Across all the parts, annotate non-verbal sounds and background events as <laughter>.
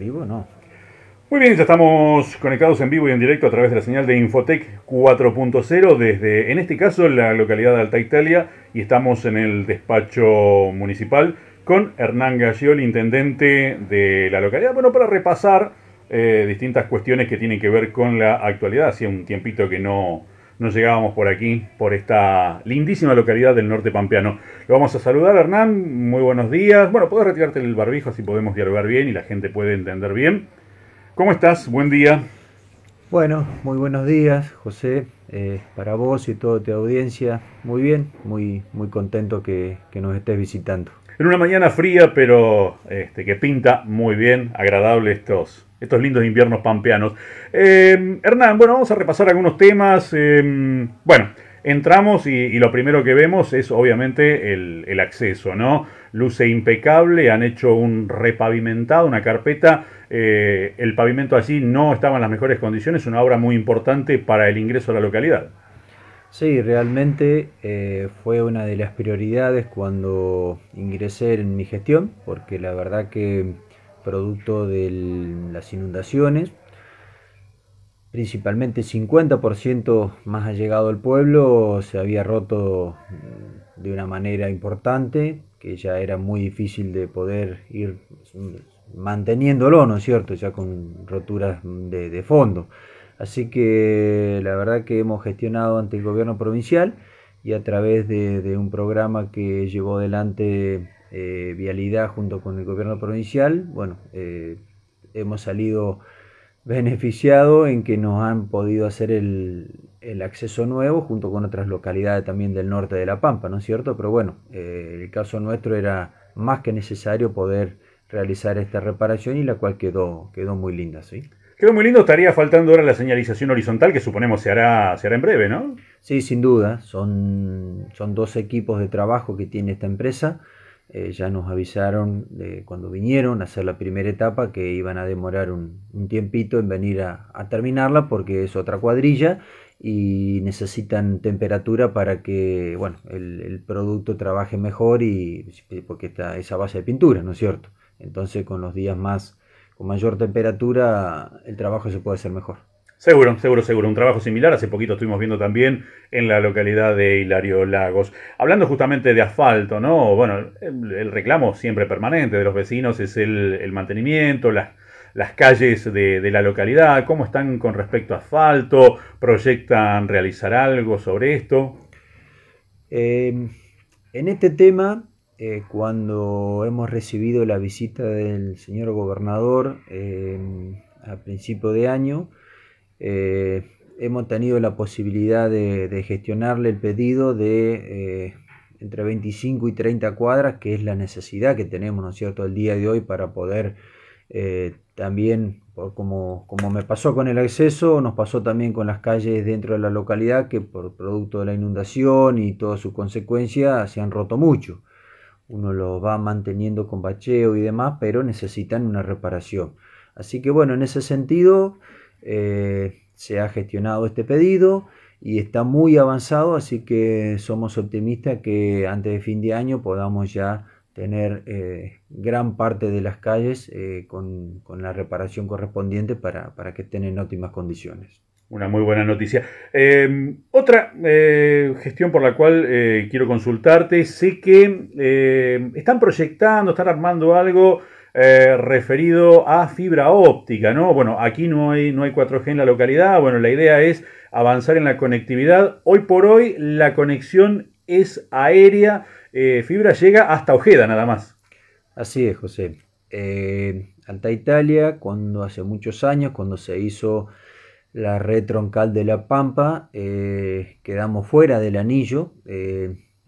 Vivo no. Muy bien, ya estamos conectados en vivo y en directo a través de la señal de Infotec 4.0 desde, en este caso, la localidad de Alta Italia y estamos en el despacho municipal con Hernán el intendente de la localidad, bueno, para repasar eh, distintas cuestiones que tienen que ver con la actualidad. Hacía un tiempito que no, no llegábamos por aquí, por esta lindísima localidad del norte pampeano. Lo vamos a saludar, Hernán. Muy buenos días. Bueno, puedo retirarte el barbijo así podemos dialogar bien y la gente puede entender bien. ¿Cómo estás? Buen día. Bueno, muy buenos días, José. Eh, para vos y toda tu audiencia, muy bien, muy, muy contento que, nos estés visitando. En una mañana fría, pero este, que pinta muy bien, agradable estos estos lindos inviernos pampeanos. Eh, Hernán, bueno, vamos a repasar algunos temas. Eh, bueno, entramos y, lo primero que vemos es obviamente el, acceso, ¿no? Luce impecable, han hecho un repavimentado, una carpeta. Eh, el pavimento así no estaba en las mejores condiciones, una obra muy importante para el ingreso a la localidad. Sí, realmente fue una de las prioridades cuando ingresé en mi gestión, porque la verdad que producto de las inundaciones. Principalmente 50% más ha llegado al pueblo se había roto mm, de una manera importante, que ya era muy difícil de poder ir mm, manteniéndolo, ¿no es cierto? Ya con roturas mm, de, fondo. Así que la verdad que hemos gestionado ante el gobierno provincial y a través de un programa que llevó adelante eh, vialidad junto con el gobierno provincial, bueno, eh, hemos salido beneficiado en que nos han podido hacer el, acceso nuevo junto con otras localidades también del norte de La Pampa, ¿no es cierto? Pero bueno, eh, el caso nuestro era más que necesario poder realizar esta reparación y la cual quedó, quedó muy linda, ¿sí? Quedó muy lindo, estaría faltando ahora la señalización horizontal que suponemos se hará, se hará en breve, ¿no? Sí, sin duda, son, son dos equipos de trabajo que tiene esta empresa. Eh, ya nos avisaron de cuando vinieron a hacer la primera etapa que iban a demorar un, tiempito en venir a, terminarla porque es otra cuadrilla y necesitan temperatura para que bueno, el, el producto trabaje mejor y porque está esa base de pintura, ¿no es cierto? Entonces con los días más con mayor temperatura el trabajo se puede hacer mejor. Seguro, seguro, seguro. Un trabajo similar hace poquito estuvimos viendo también en la localidad de Hilario Lagos. Hablando justamente de asfalto, ¿no? Bueno, el, reclamo siempre permanente de los vecinos es el, mantenimiento, las, las calles de, la localidad, cómo están con respecto a asfalto, proyectan realizar algo sobre esto. Em, en este tema, eh, cuando hemos recibido la visita del señor gobernador em, a principio de año, eh, hemos tenido la posibilidad de, gestionarle el pedido de eh, entre 25 y 30 cuadras, que es la necesidad que tenemos, ¿no es cierto?, el día de hoy para poder eh, también, como, como me pasó con el acceso, nos pasó también con las calles dentro de la localidad, que por producto de la inundación y todas sus consecuencias, se han roto mucho. Uno lo va manteniendo con bacheo y demás, pero necesitan una reparación. Así que bueno, en ese sentido, eh, se ha gestionado este pedido y está muy avanzado, así que somos optimistas que antes de fin de año podamos ya tener eh, gran parte de las calles eh, con, la reparación correspondiente para, que estén en óptimas condiciones. Una muy buena noticia. Em, otra gestión por la cual quiero consultarte, sé que em, están proyectando, están armando algo eh, referido a fibra óptica, ¿no? Bueno, aquí no hay, no hay 4G en la localidad, bueno, la idea es avanzar en la conectividad. Hoy por hoy la conexión es aérea, eh, fibra llega hasta Ojeda nada más. Así es, José. Eh, Alta Italia, cuando hace muchos años, cuando se hizo la red troncal de La Pampa, quedamos fuera del anillo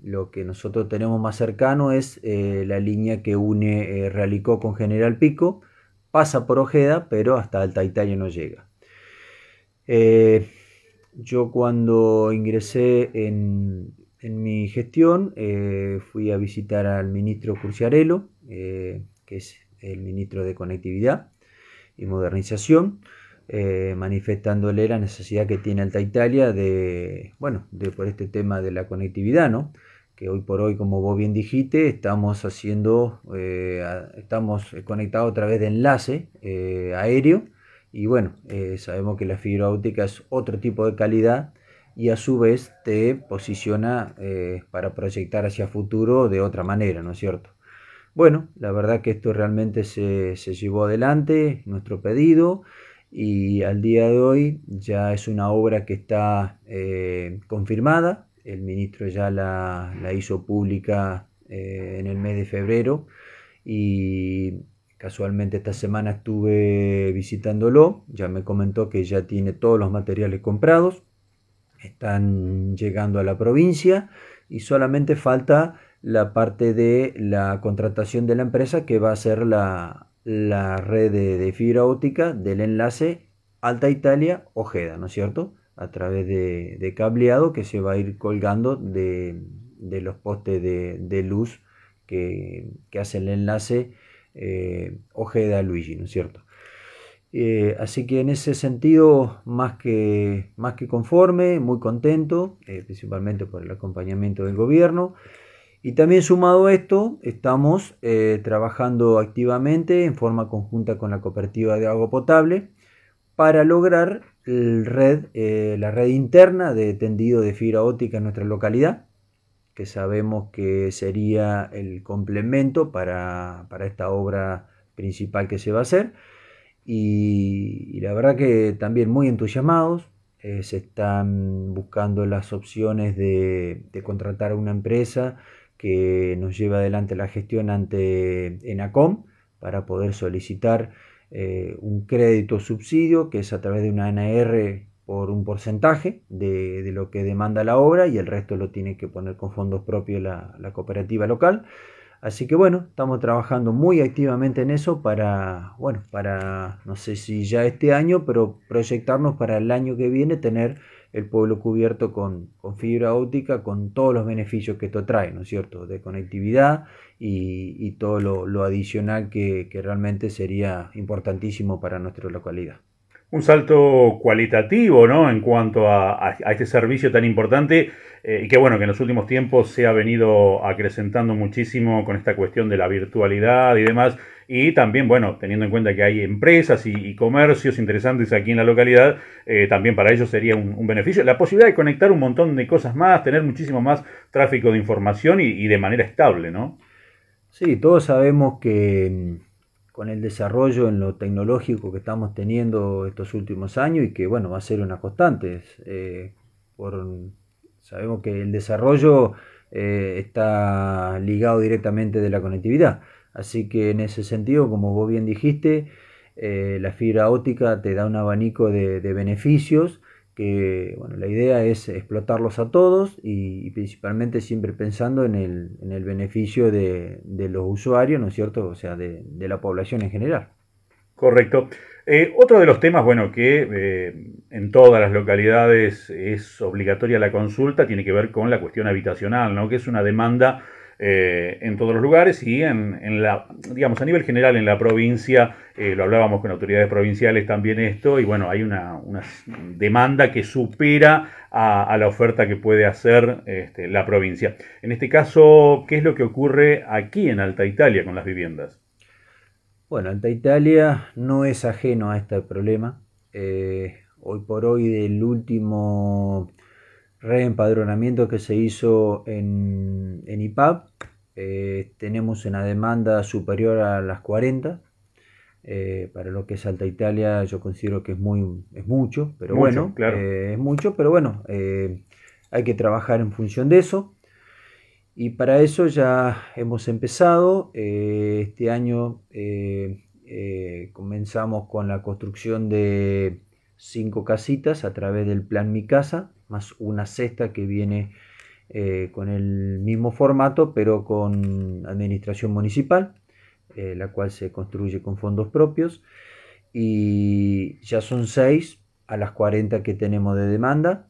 lo que nosotros tenemos más cercano es eh, la línea que une eh, Realicó con General Pico, pasa por Ojeda, pero hasta Alta Italia no llega. Eh, yo cuando ingresé en, mi gestión fui a visitar al ministro Curciarello, que es el ministro de Conectividad y Modernización. manifestándole la necesidad que tiene Alta Italia de, bueno, de por este tema de la conectividad, ¿no? hoy por hoy, como vos bien dijiste, estamos haciendo, eh, estamos eh, conectados a través de enlace eh, aéreo y bueno, sabemos que la fibra óptica es otro tipo de calidad y a su vez te posiciona para proyectar hacia futuro de otra manera, ¿no es cierto? Bueno, la verdad que esto realmente se, se llevó adelante, nuestro pedido y al día de hoy ya es una obra que está confirmada, el ministro ya la, hizo pública eh, en el mes de febrero y casualmente esta semana estuve visitándolo, ya me comentó que ya tiene todos los materiales comprados, están llegando a la provincia y solamente falta la parte de la contratación de la empresa que va a ser la, red de fibra óptica del enlace Alta Italia Ojeda, ¿no es cierto? a través de, cableado que se va a ir colgando de, los postes de, luz que, hace el enlace eh, Ojeda Luigi, ¿no es cierto? Eh, así que en ese sentido, más que, más que conforme, muy contento, eh, principalmente por el acompañamiento del gobierno. Y también sumado a esto, estamos trabajando activamente en forma conjunta con la cooperativa de agua potable para lograr eh, la red interna de tendido de fibra óptica en nuestra localidad, que sabemos que sería el complemento para, esta obra principal que se va a hacer. Y, la verdad que también muy entusiasmados, eh, se están buscando las opciones de, contratar a una empresa que nos lleve adelante la gestión ante ENACOM para poder solicitar eh, un crédito subsidio que es a través de una Nr por un porcentaje de, lo que demanda la obra y el resto lo tiene que poner con fondos propios la, la cooperativa local. Así que bueno, estamos trabajando muy activamente en eso para, bueno, para, no sé si ya este año, pero proyectarnos para el año que viene tener el pueblo cubierto con, fibra óptica, con todos los beneficios que esto trae, ¿no es cierto?, de conectividad y, todo lo, adicional que, realmente sería importantísimo para nuestra localidad un salto cualitativo, ¿no? En cuanto a, este servicio tan importante eh, y que bueno que en los últimos tiempos se ha venido acrecentando muchísimo con esta cuestión de la virtualidad y demás. Y también, bueno, teniendo en cuenta que hay empresas y, comercios interesantes aquí en la localidad, eh, también para ellos sería un, beneficio. La posibilidad de conectar un montón de cosas más, tener muchísimo más tráfico de información y, de manera estable, ¿no? Sí, todos sabemos que mm, con el desarrollo en lo tecnológico que estamos teniendo estos últimos años y que bueno va a ser una constante. Eh, sabemos que el desarrollo eh, está ligado directamente de la conectividad. Así que en ese sentido, como vos bien dijiste, eh, la fibra óptica te da un abanico de, beneficios que bueno, la idea es explotarlos a todos y, principalmente siempre pensando en el, beneficio de, los usuarios, ¿no es cierto? O sea, de, la población en general. Correcto. Eh, otro de los temas, bueno, que eh, en todas las localidades es obligatoria la consulta, tiene que ver con la cuestión habitacional, ¿no? Que es una demanda eh, en todos los lugares y en, la, digamos, a nivel general en la provincia, eh, lo hablábamos con autoridades provinciales también esto, y bueno, hay una, demanda que supera a, la oferta que puede hacer este, la provincia. En este caso, ¿qué es lo que ocurre aquí en Alta Italia con las viviendas? Bueno, Alta Italia no es ajeno a este problema. Eh, hoy por hoy del último reempadronamiento que se hizo en, IPAP. Eh, tenemos una demanda superior a las 40. Eh, para lo que es Alta Italia yo considero que es, muy, es mucho, pero bueno, eh, es mucho, pero bueno, hay que trabajar en función de eso. Y para eso ya hemos empezado. este año comenzamos con la construcción de cinco casitas a través del plan Mi Casa más una cesta que viene eh, con el mismo formato, pero con administración municipal, eh, la cual se construye con fondos propios. Y ya son seis a las 40 que tenemos de demanda.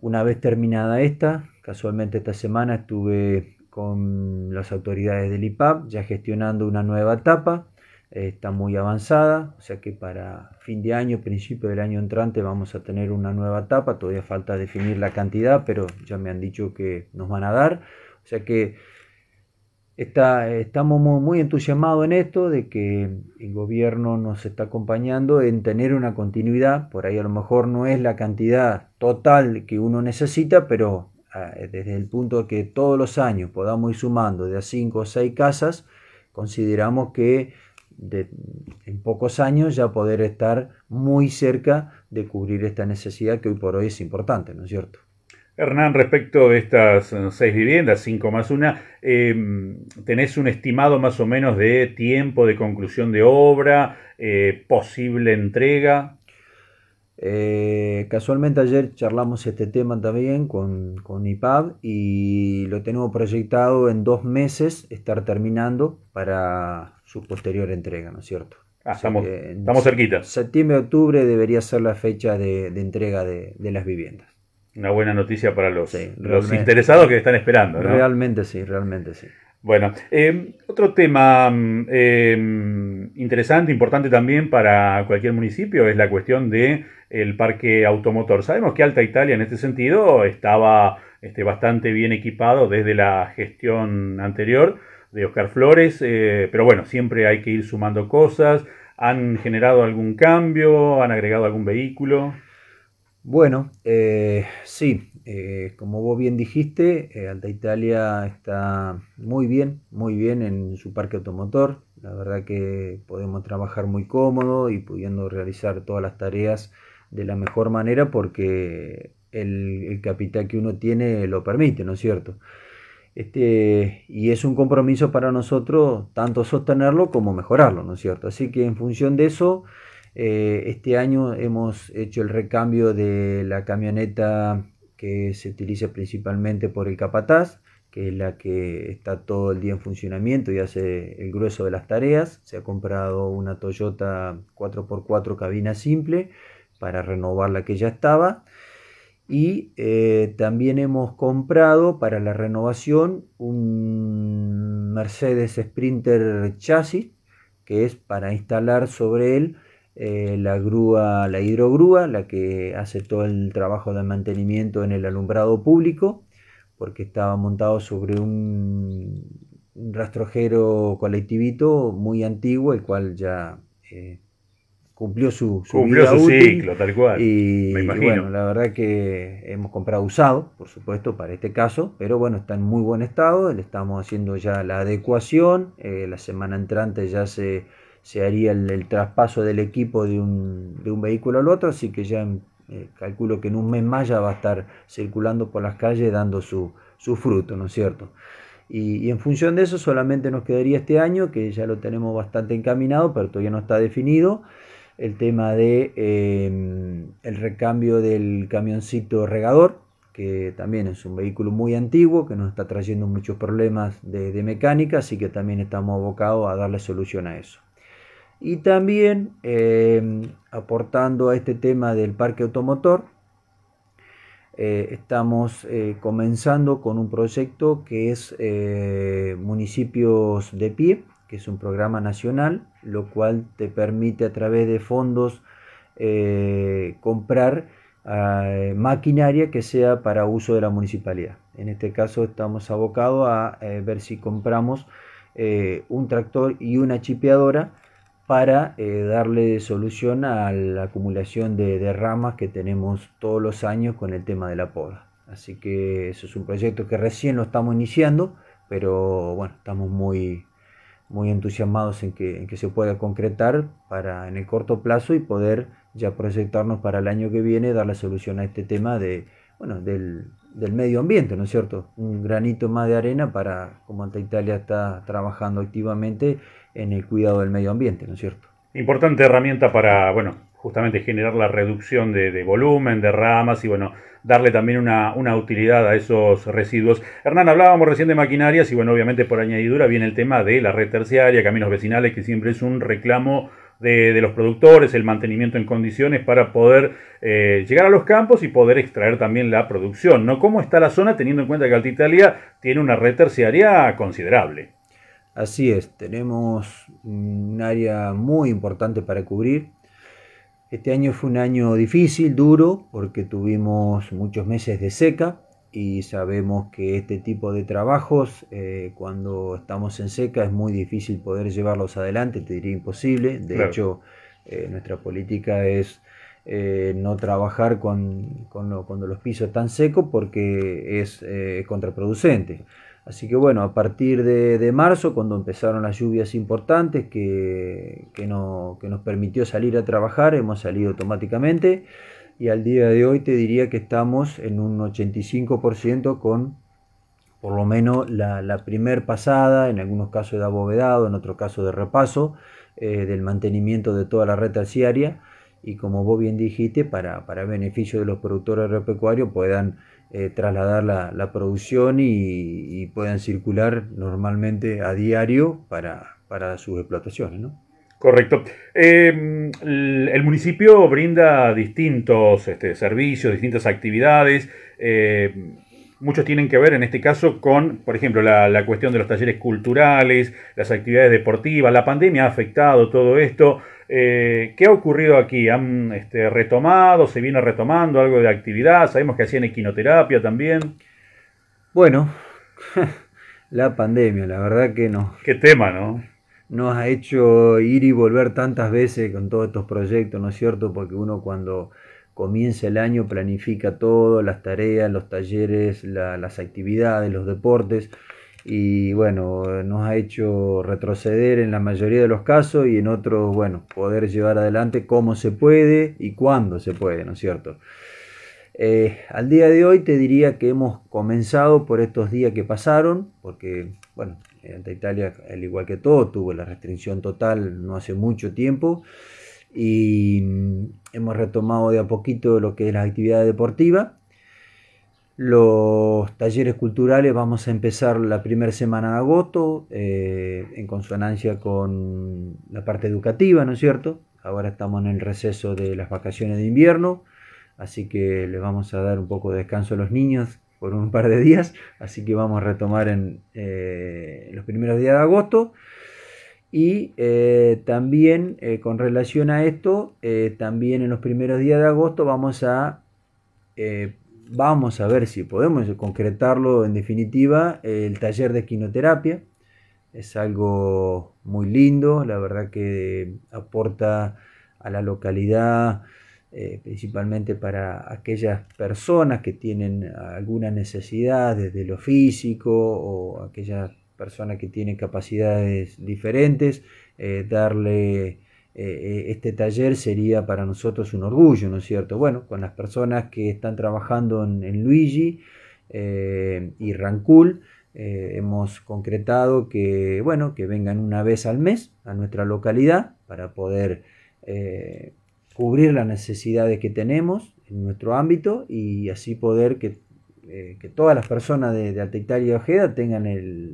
Una vez terminada esta, casualmente esta semana estuve con las autoridades del IPAP ya gestionando una nueva etapa eh, está muy avanzada, o sea que para fin de año, principio del año entrante vamos a tener una nueva etapa, todavía falta definir la cantidad, pero ya me han dicho que nos van a dar, o sea que está, estamos muy, muy entusiasmados en esto, de que el gobierno nos está acompañando en tener una continuidad, por ahí a lo mejor no es la cantidad total que uno necesita, pero eh, desde el punto de que todos los años podamos ir sumando de a 5 o 6 casas, consideramos que en pocos años ya poder estar muy cerca de cubrir esta necesidad que hoy por hoy es importante, ¿no es cierto? Hernán, respecto de estas eh, seis viviendas, cinco más una, em, ¿tenés un estimado más o menos de tiempo de conclusión de obra, eh, posible entrega? Eh, casualmente ayer charlamos este tema también con, con IPAB y lo tenemos proyectado en dos meses estar terminando para su posterior entrega, ¿no es cierto? Ah, estamos, cerquita. Septiembre, octubre debería ser la fecha de, entrega de, las viviendas. Una buena noticia para los, los interesados que están esperando, ¿no? Realmente sí, realmente sí. Bueno, em, otro tema mm, em, interesante, importante también para cualquier municipio es la cuestión de el parque automotor. Sabemos que Alta Italia en este sentido estaba este, bastante bien equipado desde la gestión anterior de Oscar Flores, eh, pero bueno, siempre hay que ir sumando cosas. ¿Han generado algún cambio? ¿Han agregado algún vehículo? Bueno, eh, sí, eh, como vos bien dijiste, eh, Alta Italia está muy bien, muy bien en su parque automotor. La verdad que podemos trabajar muy cómodo y pudiendo realizar todas las tareas de la mejor manera porque el, el capital que uno tiene lo permite, ¿no es cierto? Este, y es un compromiso para nosotros tanto sostenerlo como mejorarlo, ¿no es cierto? Así que en función de eso... Eh, este año hemos hecho el recambio de la camioneta que se utiliza principalmente por el capataz, que es la que está todo el día en funcionamiento y hace el grueso de las tareas. Se ha comprado una Toyota 4x4 cabina simple para renovar la que ya estaba. Y eh, también hemos comprado para la renovación un Mercedes Sprinter chasis, que es para instalar sobre él eh, la grúa, la hidrogrúa, la que hace todo el trabajo de mantenimiento en el alumbrado público, porque estaba montado sobre un, rastrojero colectivito muy antiguo, el cual ya eh, cumplió su, ciclo, tal cual. Y, bueno, la verdad que hemos comprado usado, por supuesto, para este caso, pero bueno, está en muy buen estado, le estamos haciendo ya la adecuación, eh, la semana entrante ya se se haría el, traspaso del equipo de un, vehículo al otro, así que ya eh, calculo que en un mes más ya va a estar circulando por las calles dando su, su fruto, ¿no es cierto? Y, en función de eso solamente nos quedaría este año, que ya lo tenemos bastante encaminado, pero todavía no está definido, el tema de em, el recambio del camioncito regador, que también es un vehículo muy antiguo, que nos está trayendo muchos problemas de, de mecánica, así que también estamos abocados a darle solución a eso y también em, aportando a este tema del parque automotor, eh, estamos eh, comenzando con un proyecto que es eh, municipios de pie, que es un programa nacional, lo cual te permite a través de fondos comprar ah, maquinaria que sea para uso de la municipalidad. En este caso estamos abocados a ver si compramos un tractor y una chipeadora para eh, darle solución a la acumulación de, ramas que tenemos todos los años con el tema de la poda. Así que eso es un proyecto que recién lo estamos iniciando, pero bueno, estamos muy, muy entusiasmados en que, se pueda concretar para en el corto plazo y poder ya proyectarnos para el año que viene, dar la solución a este tema de, bueno, del, del medio ambiente, ¿no es cierto? Un granito más de arena para, como Alta Italia está trabajando activamente en el cuidado del medio ambiente, ¿no es cierto? Importante herramienta para, bueno, justamente generar la reducción de, de volumen, de ramas y, bueno, darle también una, una, utilidad a esos residuos. Hernán, hablábamos recién de maquinarias y, bueno, obviamente por añadidura viene el tema de la red terciaria, caminos vecinales, que siempre es un reclamo de, los productores, el mantenimiento en condiciones para poder eh, llegar a los campos y poder extraer también la producción. ¿no? ¿Cómo está la zona teniendo en cuenta que Alta Italia tiene una red terciaria considerable? Así es, tenemos un área muy importante para cubrir. Este año fue un año difícil, duro, porque tuvimos muchos meses de seca y sabemos que este tipo de trabajos eh, cuando estamos en seca es muy difícil poder llevarlos adelante, te diría imposible. De hecho, eh, nuestra política es eh, no trabajar cuando los pisos están secos porque es contraproducente. Así que bueno, a partir de, marzo, cuando empezaron las lluvias importantes que, no, que nos permitió salir a trabajar, hemos salido automáticamente y al día de hoy te diría que estamos en un 85% con por lo menos la, primer pasada, en algunos casos de abovedado, en otros casos de repaso, eh, del mantenimiento de toda la red terciaria y como vos bien dijiste, para, beneficio de los productores agropecuarios puedan eh, trasladar la, producción y, puedan circular normalmente a diario para, para sus explotaciones. ¿no? Correcto. Em, el municipio brinda distintos este, servicios, distintas actividades. Em, muchos tienen que ver en este caso con, por ejemplo, la, cuestión de los talleres culturales, las actividades deportivas. La pandemia ha afectado todo esto. Eh, ¿Qué ha ocurrido aquí? ¿Han este, retomado? ¿Se viene retomando algo de actividad? Sabemos que hacían equinoterapia también. Bueno, <laughs> la pandemia, la verdad que no. Qué tema, ¿no? nos ha hecho ir y volver tantas veces con todos estos proyectos, ¿no es cierto? Porque uno cuando comienza el año planifica todo, las tareas, los talleres, las actividades, los deportes, y bueno, nos ha hecho retroceder en la mayoría de los casos y en otros, bueno, poder llevar adelante cómo se puede y cuándo se puede, ¿no es cierto? Eh, al día de hoy te diría que hemos comenzado por estos días que pasaron, porque, bueno, en Italia, al igual que todo, tuvo la restricción total no hace mucho tiempo y hemos retomado de a poquito lo que es la actividad deportiva. Los talleres culturales vamos a empezar la primera semana de agosto eh, en consonancia con la parte educativa, ¿no es cierto? Ahora estamos en el receso de las vacaciones de invierno, así que les vamos a dar un poco de descanso a los niños por un par de días, así que vamos a retomar en eh, los primeros días de agosto. Y eh, también eh, con relación a esto, también en los primeros días de agosto vamos a, vamos a ver si podemos concretarlo en definitiva, el taller de quinoterapia. Es algo muy lindo, la verdad que aporta a la localidad eh, principalmente para aquellas personas que tienen alguna necesidad desde lo físico o aquellas personas que tienen capacidades diferentes, eh, darle eh, este taller sería para nosotros un orgullo, ¿no es cierto? Bueno, con las personas que están trabajando en, Luigi y Rancul, hemos concretado que bueno que vengan una vez al mes a nuestra localidad para poder cubrir las necesidades que tenemos en nuestro ámbito y así poder que, eh, todas las personas de, de y Ojeda tengan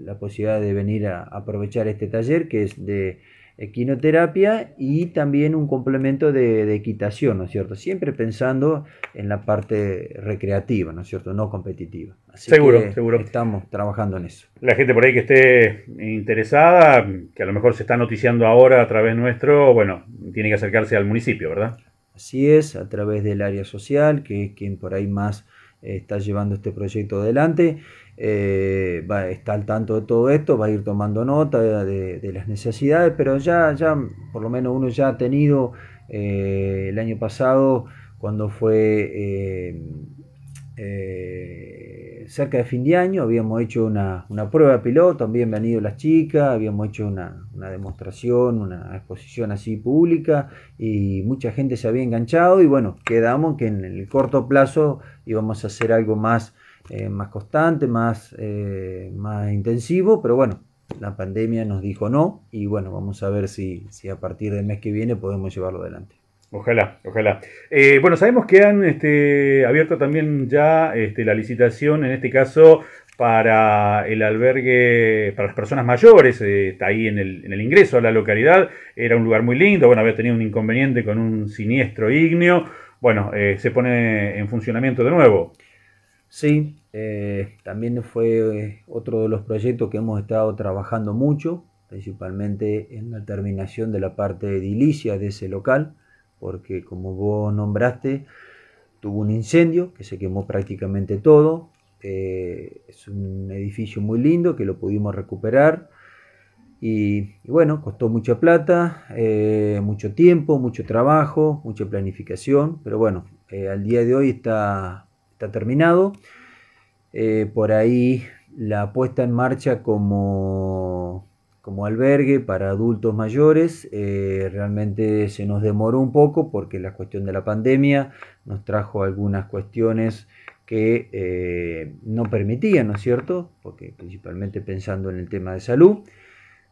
la posibilidad de venir a aprovechar este taller que es de equinoterapia y también un complemento de, equitación, ¿no es cierto? Siempre pensando en la parte recreativa, ¿no es cierto? No competitiva. Así seguro, que seguro. Estamos trabajando en eso. La gente por ahí que esté interesada, que a lo mejor se está noticiando ahora a través nuestro, bueno, tiene que acercarse al municipio, ¿verdad? Así es, a través del área social, que es quien por ahí más eh, está llevando este proyecto adelante. Eh, va, está al tanto de todo esto, va a ir tomando nota de, las necesidades, pero ya, ya, por lo menos uno ya ha tenido eh, el año pasado, cuando fue eh, cerca de fin de año, habíamos hecho una, una prueba piloto, habían venido las chicas, habíamos hecho una, demostración, una exposición así pública y mucha gente se había enganchado y bueno, quedamos que en el corto plazo íbamos a hacer algo más eh, más constante, más, eh, más intensivo, pero bueno, la pandemia nos dijo no y bueno, vamos a ver si, a partir del mes que viene podemos llevarlo adelante. Ojalá, ojalá. Eh, bueno, sabemos que han este, abierto también ya este, la licitación, en este caso, para el albergue para las personas mayores, está ahí en el, ingreso a la localidad. Era un lugar muy lindo, bueno, había tenido un inconveniente con un siniestro ignio, Bueno, se pone en funcionamiento de nuevo. Sí, eh, también fue eh, otro de los proyectos que hemos estado trabajando mucho, principalmente en la terminación de la parte edilicia de ese local, porque como vos nombraste, tuvo un incendio que se quemó prácticamente todo. Eh, es un edificio muy lindo que lo pudimos recuperar. Y, bueno, costó mucha plata, mucho tiempo, mucho trabajo, mucha planificación, pero bueno, al día de hoy está está terminado. Eh, por ahí la puesta en marcha como, como albergue para adultos mayores eh, realmente se nos demoró un poco porque la cuestión de la pandemia nos trajo algunas cuestiones que eh, no permitían, ¿no es cierto? Porque principalmente pensando en el tema de salud.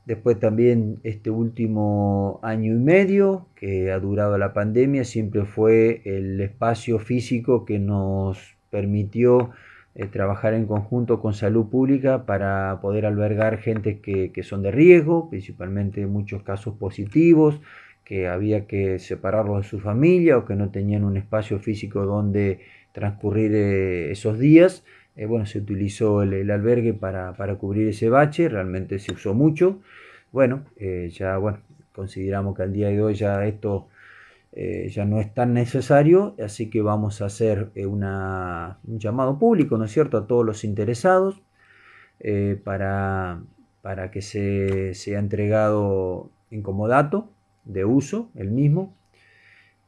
Después también este último año y medio que ha durado la pandemia siempre fue el espacio físico que nos permitió eh, trabajar en conjunto con salud pública para poder albergar gente que, son de riesgo, principalmente muchos casos positivos, que había que separarlos de su familia o que no tenían un espacio físico donde transcurrir eh, esos días. Eh, bueno, se utilizó el, albergue para, para, cubrir ese bache, realmente se usó mucho. Bueno, ya bueno, consideramos que al día de hoy ya esto eh, ya no es tan necesario, así que vamos a hacer eh, un llamado público, ¿no es cierto?, a todos los interesados eh, para, que se sea entregado en comodato de uso el mismo.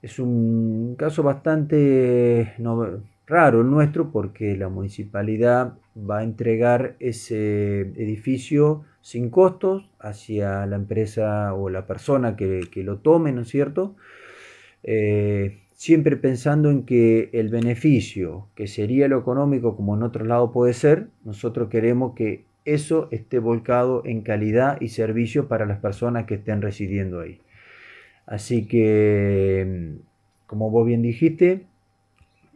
Es un caso bastante raro el nuestro porque la municipalidad va a entregar ese edificio sin costos hacia la empresa o la persona que, que lo tome, ¿no es cierto? Eh, siempre pensando en que el beneficio, que sería lo económico como en otro lado puede ser, nosotros queremos que eso esté volcado en calidad y servicio para las personas que estén residiendo ahí. Así que, mm, como vos bien dijiste,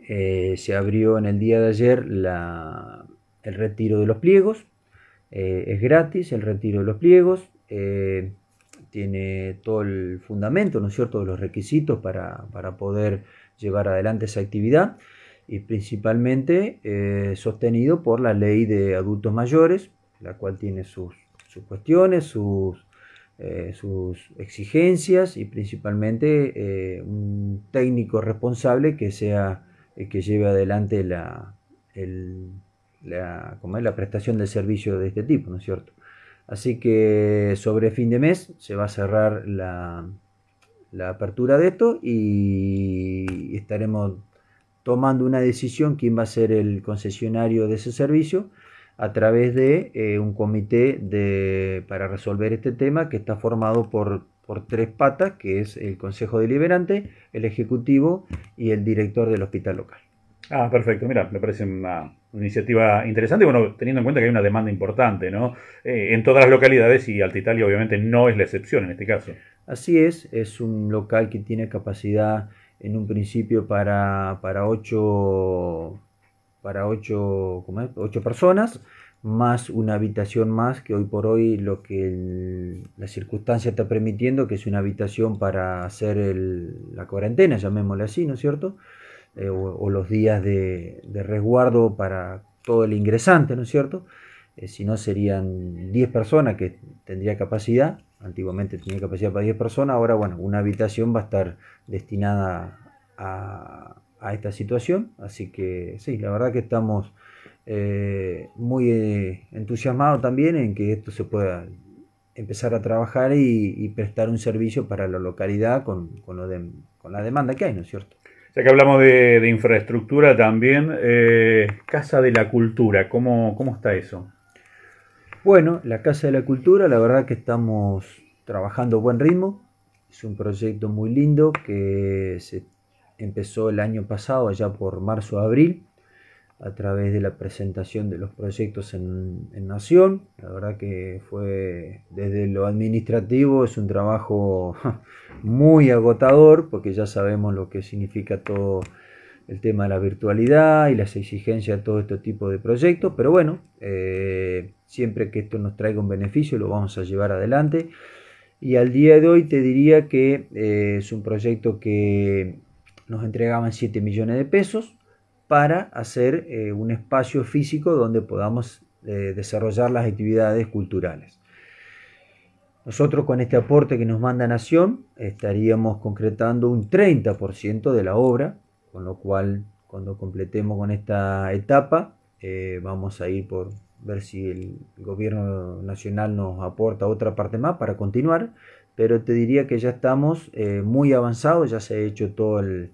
eh, se abrió en el día de ayer el retiro de los pliegos. Eh, es gratis el retiro de los pliegos tiene todo el fundamento, ¿no es cierto?, de los requisitos para, poder llevar adelante esa actividad y principalmente eh, sostenido por la ley de adultos mayores, la cual tiene sus, cuestiones, sus, eh, sus exigencias y principalmente eh, un técnico responsable que sea el que lleve adelante la, como la prestación del servicio de este tipo, ¿no es cierto? Así que sobre fin de mes se va a cerrar la, apertura de esto y estaremos tomando una decisión quién va a ser el concesionario de ese servicio a través de eh, un comité para resolver este tema que está formado por, por, tres patas, que es el Consejo Deliberante, el Ejecutivo y el director del hospital local. Ah, perfecto. Mira, me parece una iniciativa interesante. Bueno, teniendo en cuenta que hay una demanda importante, ¿no? Eh, en todas las localidades y Altitalia obviamente no es la excepción en este caso. Así es, es un local que tiene capacidad en un principio para, para, ocho, para ocho, personas, más una habitación más, que hoy por hoy lo que la circunstancia está permitiendo, que es una habitación para hacer la cuarentena, llamémosle así, ¿no es cierto? Eh, o, los días de, resguardo para todo el ingresante, ¿no es cierto? Eh, si no, serían 10 personas que tendría capacidad. Antiguamente tenía capacidad para 10 personas, ahora, bueno, una habitación va a estar destinada a, esta situación. Así que sí, la verdad que estamos eh, muy entusiasmados también en que esto se pueda empezar a trabajar y, prestar un servicio para la localidad con, con la demanda que hay, ¿no es cierto? Ya que hablamos de, infraestructura también, eh, Casa de la Cultura, ¿cómo, ¿cómo está eso? Bueno, la Casa de la Cultura, la verdad que estamos trabajando buen ritmo. Es un proyecto muy lindo que se empezó el año pasado, allá por marzo-abril a través de la presentación de los proyectos en, Nación. La verdad que fue desde lo administrativo, es un trabajo muy agotador porque ya sabemos lo que significa todo el tema de la virtualidad y las exigencias de todo este tipo de proyectos, pero bueno, eh, siempre que esto nos traiga un beneficio lo vamos a llevar adelante. Y al día de hoy te diría que eh, es un proyecto que nos entregaban 7 millones de pesos, para hacer eh, un espacio físico donde podamos eh, desarrollar las actividades culturales. Nosotros con este aporte que nos manda Nación estaríamos concretando un 30% de la obra, con lo cual cuando completemos con esta etapa eh, vamos a ir por ver si el gobierno nacional nos aporta otra parte más para continuar, pero te diría que ya estamos muy avanzados, ya se ha hecho todo el,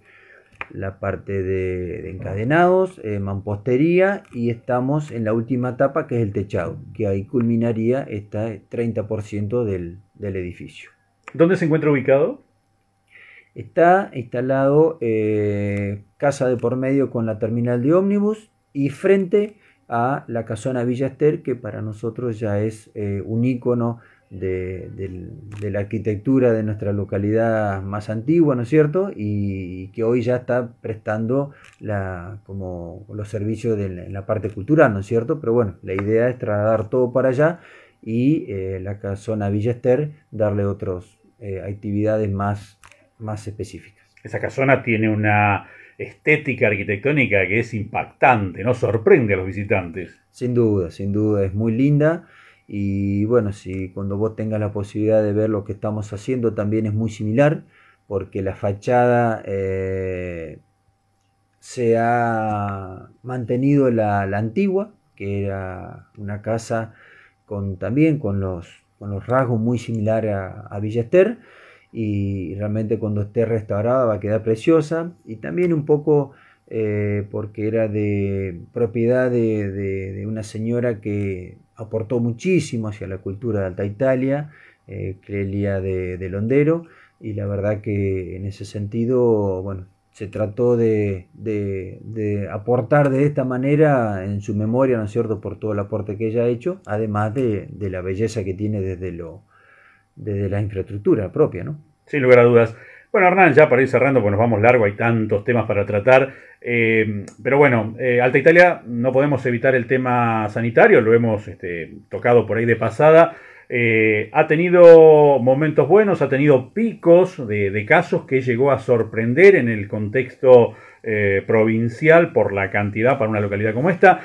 la parte de, encadenados, eh, mampostería y estamos en la última etapa que es el techado, que ahí culminaría este 30% del, del, edificio. ¿Dónde se encuentra ubicado? Está instalado eh, casa de por medio con la terminal de ómnibus y frente a la casona Villaster que para nosotros ya es eh, un ícono de, la arquitectura de nuestra localidad más antigua, ¿no es cierto? Y, que hoy ya está prestando como los servicios de la, parte cultural, ¿no es cierto? Pero bueno, la idea es trasladar todo para allá y eh, la casona Villester darle otras eh, actividades más, más específicas. Esa casona tiene una estética arquitectónica que es impactante, ¿no? Sorprende a los visitantes. Sin duda, sin duda, es muy linda. Y bueno, si cuando vos tengas la posibilidad de ver lo que estamos haciendo también es muy similar, porque la fachada eh, se ha mantenido la, antigua, que era una casa con, también con los, los rasgos muy similares a, a Villester y realmente cuando esté restaurada va a quedar preciosa y también un poco eh, porque era de propiedad de, una señora que aportó muchísimo hacia la cultura de Alta Italia, Clelia eh, de, Londero, y la verdad que en ese sentido, bueno, se trató de, aportar de esta manera en su memoria, ¿no es cierto?, por todo el aporte que ella ha hecho, además de, la belleza que tiene desde, lo, desde la infraestructura propia, ¿no? Sin lugar a dudas. Bueno, Hernán, ya para ir cerrando, pues nos vamos largo, hay tantos temas para tratar. Eh, pero bueno, eh, Alta Italia, no podemos evitar el tema sanitario, lo hemos este, tocado por ahí de pasada. Eh, ha tenido momentos buenos, ha tenido picos de, casos que llegó a sorprender en el contexto provincial por la cantidad para una localidad como esta.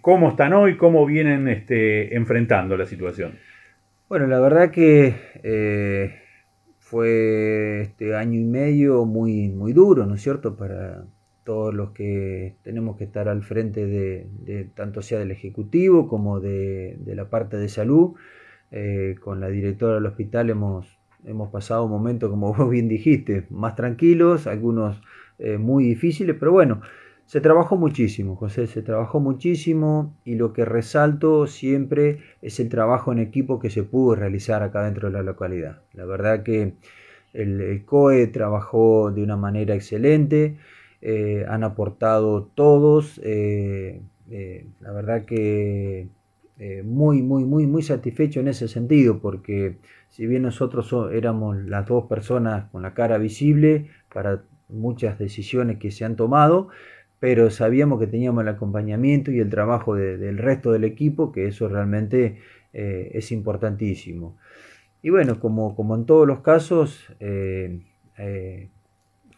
¿Cómo están hoy? ¿Cómo vienen este, enfrentando la situación? Bueno, la verdad que fue este año y medio muy, muy duro, ¿no es cierto?, para todos los que tenemos que estar al frente de, tanto sea del Ejecutivo como de, de la parte de salud. Eh, con la directora del hospital hemos, hemos pasado un momento, como <laughs> vos bien dijiste, más tranquilos, algunos eh, muy difíciles, pero bueno, se trabajó muchísimo, José, se trabajó muchísimo y lo que resalto siempre es el trabajo en equipo que se pudo realizar acá dentro de la localidad. La verdad que el, COE trabajó de una manera excelente, eh, han aportado todos, eh, eh, la verdad que muy, muy, muy, muy satisfecho en ese sentido, porque si bien nosotros éramos las dos personas con la cara visible para muchas decisiones que se han tomado, pero sabíamos que teníamos el acompañamiento y el trabajo del resto del equipo, que eso realmente eh, es importantísimo. Y bueno, como, en todos los casos, eh, eh,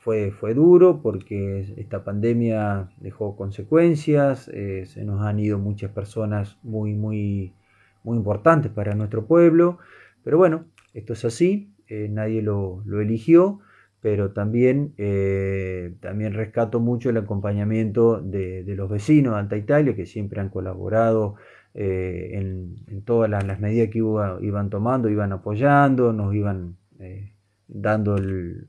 fue, duro porque esta pandemia dejó consecuencias, se nos han ido muchas personas muy, muy, importantes para nuestro pueblo, pero bueno, esto es así, nadie lo eligió pero también, eh, también rescato mucho el acompañamiento de, los vecinos de Alta Italia, que siempre han colaborado eh, en, todas las, medidas que iban tomando, iban apoyando, nos iban eh, dando el,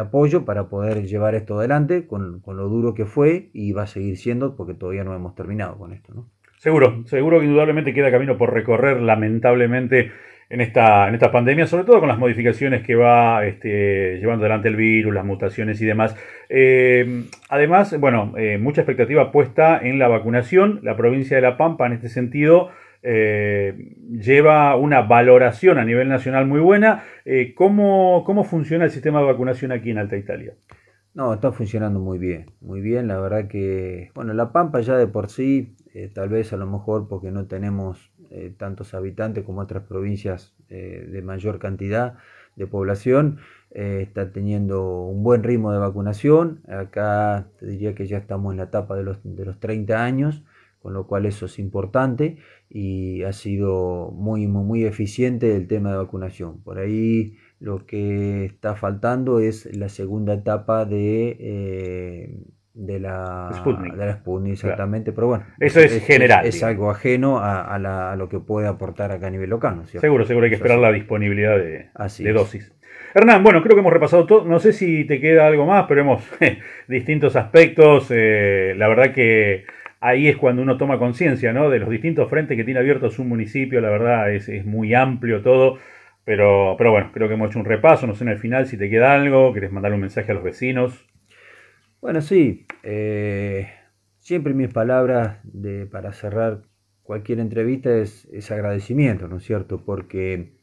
apoyo para poder llevar esto adelante con, con, lo duro que fue y va a seguir siendo porque todavía no hemos terminado con esto. ¿no? Seguro, seguro que indudablemente queda camino por recorrer, lamentablemente en esta, en pandemia, sobre todo con las modificaciones que va este, llevando adelante el virus, las mutaciones y demás. Eh, además, bueno, eh, mucha expectativa puesta en la vacunación. La provincia de La Pampa, en este sentido, eh, lleva una valoración a nivel nacional muy buena. ¿cómo, ¿Cómo funciona el sistema de vacunación aquí en Alta Italia? No, está funcionando muy bien, muy bien. La verdad que, bueno, La Pampa ya de por sí, tal vez a lo mejor porque no tenemos eh, tantos habitantes como otras provincias eh, de mayor cantidad de población, eh, está teniendo un buen ritmo de vacunación. Acá te diría que ya estamos en la etapa de los, 30 años, con lo cual eso es importante y ha sido muy, muy, muy eficiente el tema de vacunación. Por ahí lo que está faltando es la segunda etapa de de la Sputnik, de exactamente, pero bueno. Eso es, general. Es, algo ajeno a, lo que puede aportar acá a nivel local, ¿no? Seguro, seguro hay que esperar la disponibilidad de, dosis. Hernán, bueno, creo que hemos repasado todo, no sé si te queda algo más, pero hemos <laughs> distintos aspectos, eh, la verdad que ahí es cuando uno toma conciencia, ¿no? De los distintos frentes que tiene abiertos un municipio, la verdad es, muy amplio todo. Pero, pero bueno, creo que hemos hecho un repaso. No sé en el final si te queda algo, querés mandar un mensaje a los vecinos. Bueno, sí, eh, siempre mis palabras para cerrar cualquier entrevista es, agradecimiento, ¿no es cierto? Porque,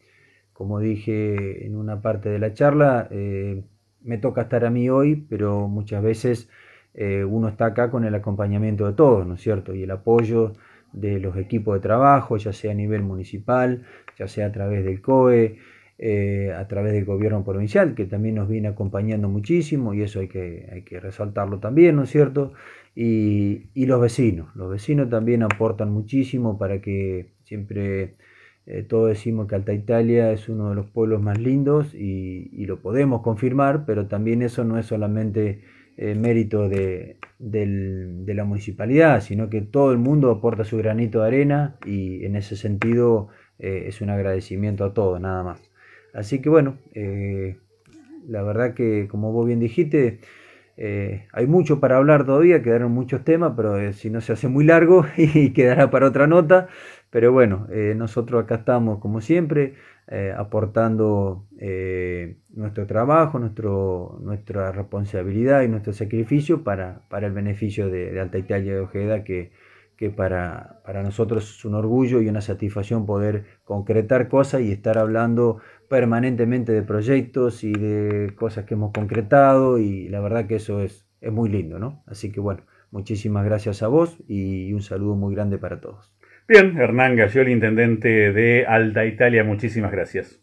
como dije en una parte de la charla, eh, me toca estar a mí hoy, pero muchas veces eh, uno está acá con el acompañamiento de todos, ¿no es cierto? Y el apoyo de los equipos de trabajo, ya sea a nivel municipal, ya sea a través del COE, eh, a través del gobierno provincial, que también nos viene acompañando muchísimo, y eso hay que, hay que resaltarlo también, ¿no es cierto? Y, los vecinos, los vecinos también aportan muchísimo para que siempre eh, todos decimos que Alta Italia es uno de los pueblos más lindos y, lo podemos confirmar, pero también eso no es solamente eh, mérito de, de la municipalidad, sino que todo el mundo aporta su granito de arena y en ese sentido es un agradecimiento a todos, nada más. Así que bueno, eh, la verdad que como vos bien dijiste, eh, hay mucho para hablar todavía, quedaron muchos temas, pero eh, si no se hace muy largo <laughs> y quedará para otra nota. Pero bueno, nosotros acá estamos como siempre, aportando nuestro trabajo, nuestro, nuestra responsabilidad y nuestro sacrificio para, el beneficio de, Alta Italia de Ojeda, que, que para, para, nosotros es un orgullo y una satisfacción poder concretar cosas y estar hablando permanentemente de proyectos y de cosas que hemos concretado y la verdad que eso es, es muy lindo, ¿no? Así que bueno, muchísimas gracias a vos y un saludo muy grande para todos. Bien, Hernán el intendente de Alta Italia, muchísimas gracias.